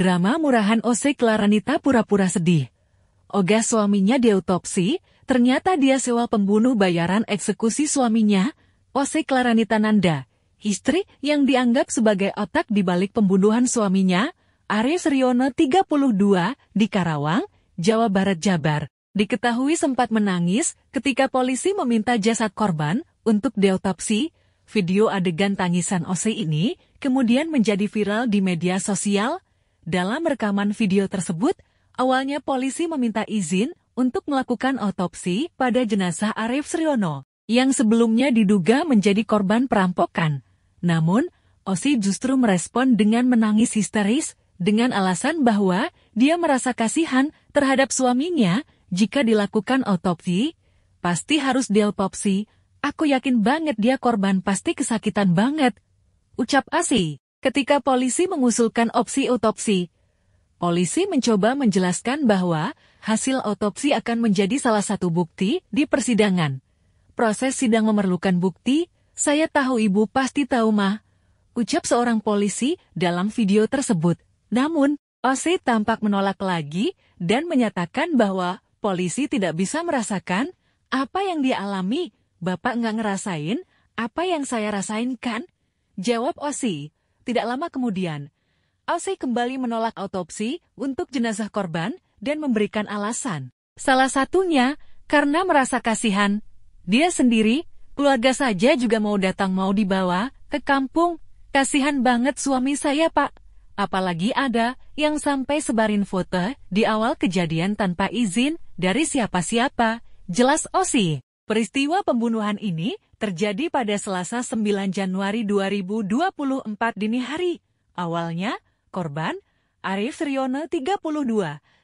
Drama murahan Ose Claranita pura-pura sedih. Oga suaminya diautopsi, ternyata dia sewa pembunuh bayaran eksekusi suaminya, Ose Claranita Nanda, istri yang dianggap sebagai otak di balik pembunuhan suaminya, Aris Riono 32, di Karawang, Jawa Barat Jabar. Diketahui sempat menangis ketika polisi meminta jasad korban untuk diautopsi. Video adegan tangisan Ose ini kemudian menjadi viral di media sosial, dalam rekaman video tersebut, awalnya polisi meminta izin untuk melakukan otopsi pada jenazah Arif Sriono, yang sebelumnya diduga menjadi korban perampokan. Namun, Osi justru merespon dengan menangis histeris dengan alasan bahwa dia merasa kasihan terhadap suaminya jika dilakukan otopsi, pasti harus diautopsi. Aku yakin banget dia korban pasti kesakitan banget. Ucap Asi. Ketika polisi mengusulkan opsi otopsi, polisi mencoba menjelaskan bahwa hasil otopsi akan menjadi salah satu bukti di persidangan. Proses sidang memerlukan bukti, saya tahu ibu pasti tahu mah, ucap seorang polisi dalam video tersebut. Namun, OC tampak menolak lagi dan menyatakan bahwa polisi tidak bisa merasakan apa yang dialami. Bapak nggak ngerasain apa yang saya rasain kan? Jawab Osi. Tidak lama kemudian, Ausi kembali menolak autopsi untuk jenazah korban dan memberikan alasan. Salah satunya, karena merasa kasihan, dia sendiri, keluarga saja juga mau datang mau dibawa ke kampung. Kasihan banget suami saya pak. Apalagi ada yang sampai sebarin foto di awal kejadian tanpa izin dari siapa-siapa, jelas Osi. Peristiwa pembunuhan ini terjadi pada Selasa 9 Januari 2024 dini hari. Awalnya, korban, Arif Sriono 32,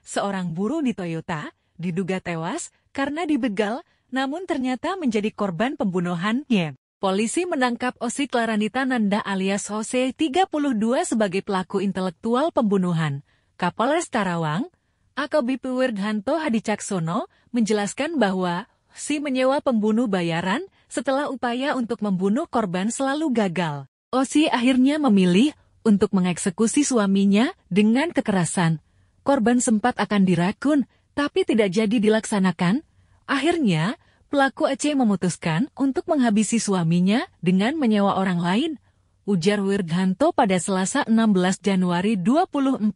seorang buruh di Toyota, diduga tewas karena dibegal, namun ternyata menjadi korban pembunuhannya. Polisi menangkap Osi Klaranita Nanda alias Jose 32 sebagai pelaku intelektual pembunuhan. Kapolres Tarawang, AKBP Wirdhanto Hadicaksono, menjelaskan bahwa Si menyewa pembunuh bayaran setelah upaya untuk membunuh korban selalu gagal. Osi akhirnya memilih untuk mengeksekusi suaminya dengan kekerasan. Korban sempat akan dirakun, tapi tidak jadi dilaksanakan. Akhirnya, pelaku aceh memutuskan untuk menghabisi suaminya dengan menyewa orang lain. Ujar Wirdhanto pada Selasa 16 Januari 24.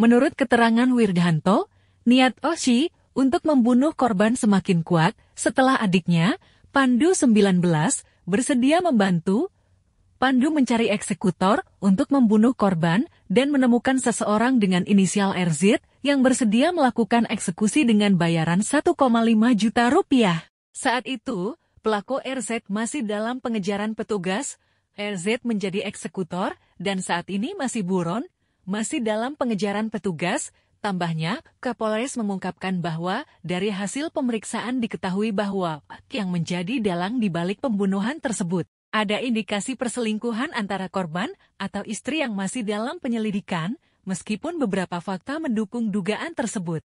Menurut keterangan Wirdhanto, niat Oshi untuk membunuh korban semakin kuat setelah adiknya, Pandu 19, bersedia membantu. Pandu mencari eksekutor untuk membunuh korban dan menemukan seseorang dengan inisial RZ yang bersedia melakukan eksekusi dengan bayaran 1,5 juta rupiah. Saat itu, pelaku RZ masih dalam pengejaran petugas, RZ menjadi eksekutor, dan saat ini masih buron, masih dalam pengejaran petugas, Tambahnya, Kapolres mengungkapkan bahwa dari hasil pemeriksaan diketahui bahwa yang menjadi dalang di balik pembunuhan tersebut ada indikasi perselingkuhan antara korban atau istri yang masih dalam penyelidikan, meskipun beberapa fakta mendukung dugaan tersebut.